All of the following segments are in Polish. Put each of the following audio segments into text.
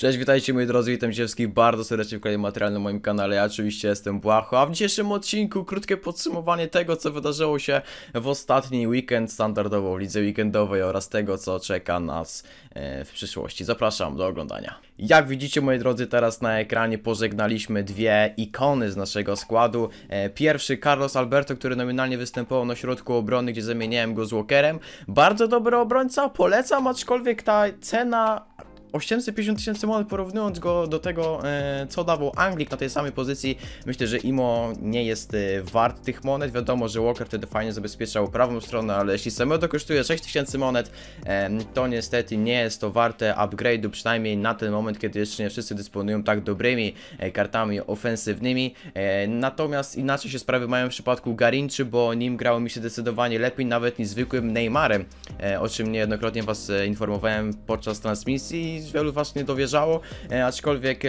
Cześć, witajcie moi drodzy, witam się wszystkich bardzo serdecznie w kolejnym materiale na moim kanale, ja oczywiście jestem Błacho, a w dzisiejszym odcinku krótkie podsumowanie tego, co wydarzyło się w ostatni weekend standardowo w lidze weekendowej oraz tego, co czeka nas e, w przyszłości. Zapraszam do oglądania. Jak widzicie moi drodzy, teraz na ekranie pożegnaliśmy dwie ikony z naszego składu. E, pierwszy Carlos Alberto, który nominalnie występował na środku obrony, gdzie zamieniałem go z Walkerem. Bardzo dobry obrońca, polecam, aczkolwiek ta cena 850 tysięcy monet, porównując go do tego, e, co dawał Anglik na tej samej pozycji, myślę, że Imo nie jest e, wart tych monet. Wiadomo, że Walker wtedy fajnie zabezpieczał prawą stronę, ale jeśli to kosztuje 6000 monet, to niestety nie jest to warte upgrade'u, przynajmniej na ten moment, kiedy jeszcze nie wszyscy dysponują tak dobrymi e, kartami ofensywnymi. Natomiast inaczej się sprawy mają w przypadku Garinczy, bo nim grało mi się zdecydowanie lepiej nawet niż zwykłym Neymarem, o czym niejednokrotnie Was informowałem podczas transmisji wielu was nie dowierzało, e, aczkolwiek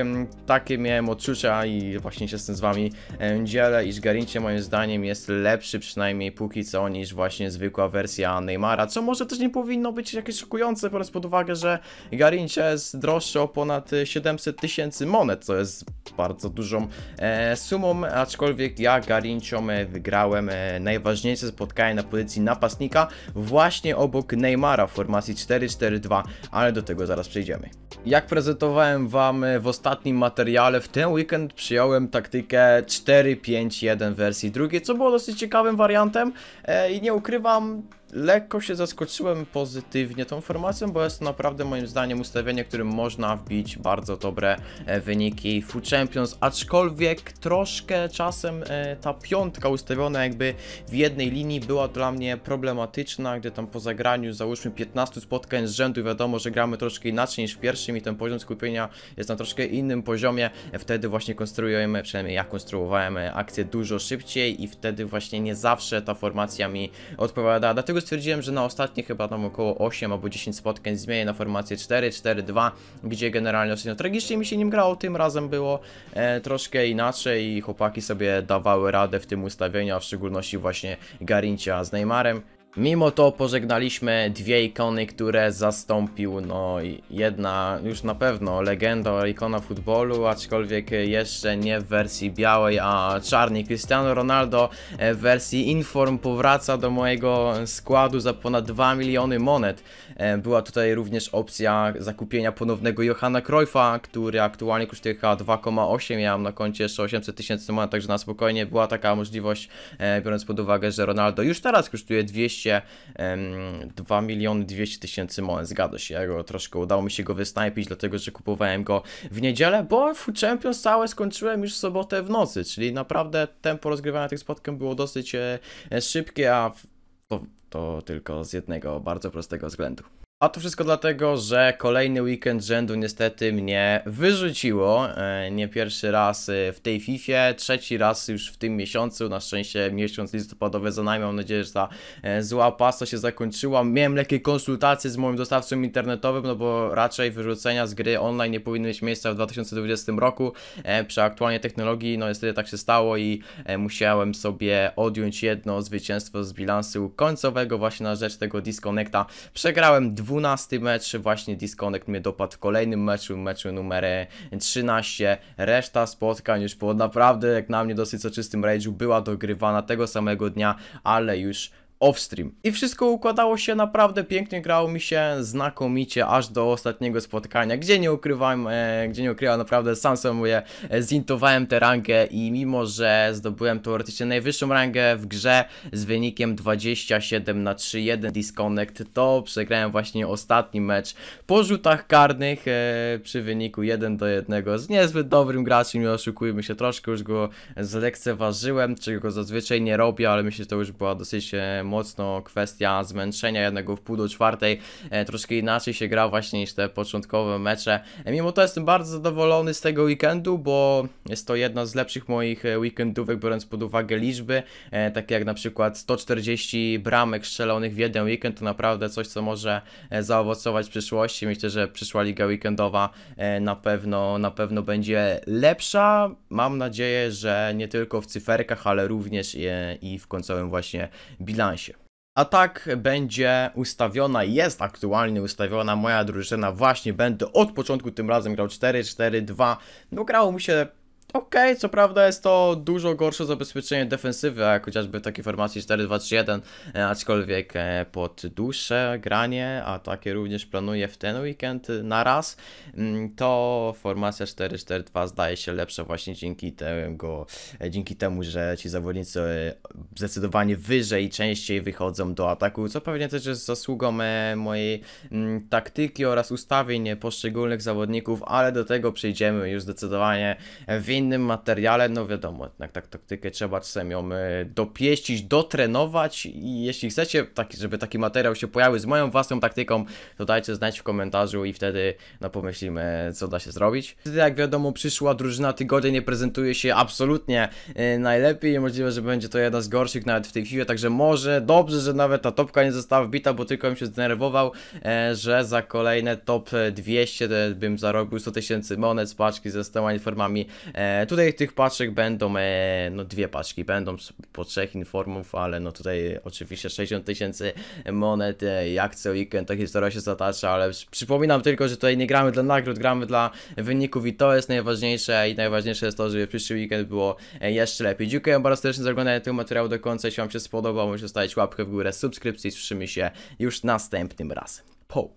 takie miałem odczucia i właśnie się z tym z wami e, dzielę, iż Garincie moim zdaniem jest lepszy przynajmniej póki co niż właśnie zwykła wersja Neymara, co może też nie powinno być jakieś szokujące, biorąc pod uwagę, że Garincie jest droższy o ponad 700 tysięcy monet, co jest bardzo dużą e, sumą, aczkolwiek ja Garinciom wygrałem najważniejsze spotkanie na pozycji napastnika właśnie obok Neymara w formacji 4-4-2, ale do tego zaraz przejdziemy podsumujemy. Jak prezentowałem Wam e, w ostatnim materiale, w ten weekend przyjąłem taktykę 4-5-1 wersji drugiej, co było dosyć ciekawym wariantem e, i nie ukrywam, lekko się zaskoczyłem pozytywnie tą formacją, bo jest to naprawdę moim zdaniem ustawienie, którym można wbić bardzo dobre e, wyniki Food Champions, aczkolwiek troszkę czasem e, ta piątka ustawiona jakby w jednej linii była dla mnie problematyczna, gdy tam po zagraniu załóżmy 15 spotkań z rzędu wiadomo, że gramy troszkę inaczej niż w pierwszym i ten poziom skupienia jest na troszkę innym poziomie, wtedy właśnie konstruujemy, przynajmniej ja konstruowałem e, akcję dużo szybciej i wtedy właśnie nie zawsze ta formacja mi odpowiada, dlatego dlatego stwierdziłem, że na ostatnie chyba tam około 8 albo 10 spotkań zmienię na formację 4-4-2, gdzie generalnie ostatnio tragicznie mi się nim grało, tym razem było e, troszkę inaczej i chłopaki sobie dawały radę w tym ustawieniu, a w szczególności właśnie Garincia z Neymarem. Mimo to pożegnaliśmy dwie ikony, które zastąpił, no jedna już na pewno legenda, ikona futbolu, aczkolwiek jeszcze nie w wersji białej, a czarni Cristiano Ronaldo w wersji Inform powraca do mojego składu za ponad 2 miliony monet. E, była tutaj również opcja zakupienia ponownego Johanna Cruyffa, który aktualnie kosztuje 2,8, ja mam na koncie jeszcze 800 tysięcy monet, także na spokojnie była taka możliwość, e, biorąc pod uwagę, że Ronaldo już teraz kosztuje 200 200, 2 miliony 200 tysięcy monet, zgadza się, ja go troszkę udało mi się go wysnajpić, dlatego że kupowałem go w niedzielę, bo w Champions całe skończyłem już w sobotę w nocy, czyli naprawdę tempo rozgrywania tych spotkań było dosyć e, szybkie, a to, to tylko z jednego bardzo prostego względu. A to wszystko dlatego, że kolejny weekend rzędu niestety mnie wyrzuciło. E, nie pierwszy raz e, w tej FIFA, trzeci raz już w tym miesiącu. Na szczęście miesiąc listopadowy za nami. Mam nadzieję, że ta e, zła pasta się zakończyła. Miałem lekkie konsultacje z moim dostawcą internetowym, no bo raczej wyrzucenia z gry online nie powinny mieć miejsca w 2020 roku. Przy aktualnej technologii, no niestety tak się stało i musiałem sobie odjąć jedno zwycięstwo z bilansu końcowego właśnie na rzecz tego disconnecta. Przegrałem dwa 12 mecz, właśnie disconnect mnie dopadł w kolejnym meczu, meczu numer 13. E, Reszta spotkań już po naprawdę, jak na mnie, dosyć soczystym rage'u była dogrywana tego samego dnia, ale już offstream. I wszystko układało się naprawdę pięknie, grało mi się znakomicie aż do ostatniego spotkania, gdzie nie ukrywałem e, gdzie nie ukrywałem naprawdę, sam sobie mówię, e, zintowałem tę rangę i mimo, że zdobyłem teoretycznie najwyższą rangę w grze z wynikiem 27 na 3, 1 disconnect, to przegrałem właśnie ostatni mecz po rzutach karnych e, przy wyniku 1 do 1 z niezbyt dobrym graczem, nie oszukujmy się, troszkę już go zlekceważyłem, czego zazwyczaj nie robię, ale myślę, że to już była dosyć e, mocno kwestia zmęczenia jednego w pół do czwartej. E, troszkę inaczej się gra właśnie niż te początkowe mecze. E, mimo to jestem bardzo zadowolony z tego weekendu, bo jest to jedna z lepszych moich e, weekendówek, biorąc pod uwagę liczby, takie jak na przykład 140 bramek strzelonych w jeden weekend, to naprawdę coś, co może zaowocować w przyszłości. Myślę, że przyszła liga weekendowa na pewno, na pewno będzie lepsza. Mam nadzieję, że nie tylko w cyferkach, ale również i w końcowym właśnie bilansie. A tak będzie ustawiona, jest aktualnie ustawiona moja drużyna. Właśnie będę od początku tym razem grał 4-4-2, No grało mi się Okej, okay, co prawda jest to dużo gorsze zabezpieczenie defensywy, jak chociażby w takiej formacji 4-2-3-1, aczkolwiek e, pod dłuższe granie, a takie również planuję w ten weekend e, na raz, mm, to formacja 4-4-2 zdaje się lepsza właśnie dzięki temu, e, dzięki temu, że ci zawodnicy zdecydowanie wyżej i częściej wychodzą do ataku, co pewnie też jest zasługą mojej mm, taktyki oraz ustawień poszczególnych zawodników, ale do tego przejdziemy już zdecydowanie więcej innym materiale, no wiadomo, jednak tak taktykę trzeba czasem ją e, dopieścić, dotrenować i jeśli chcecie, taki, żeby taki materiał się pojawił z moją własną taktyką, to dajcie znać w komentarzu i wtedy no pomyślimy, co da się zrobić. Wtedy jak wiadomo, przyszła drużyna tygodnia nie prezentuje się absolutnie e, najlepiej, możliwe, że będzie to jedna z gorszych nawet w tej chwili, także może dobrze, że nawet ta topka nie została wbita, bo tylko bym się zdenerwował, e, że za kolejne top 200 bym zarobił 100 tysięcy monet z paczki ze stoma informami E, tutaj tych paczek będą, e, no dwie paczki będą po trzech informów, ale no tutaj oczywiście 60 tysięcy monet, e, jak co weekend ta historia się zatacza, ale przypominam tylko, że tutaj nie gramy dla nagród, gramy dla wyników i to jest najważniejsze i najważniejsze jest to, żeby przyszły weekend było e, jeszcze lepiej. Dziękuję bardzo serdecznie za oglądanie tego materiału do końca, jeśli Wam się spodobał, możecie zostawić łapkę w górę, subskrypcji, słyszymy się już następnym razem. Po!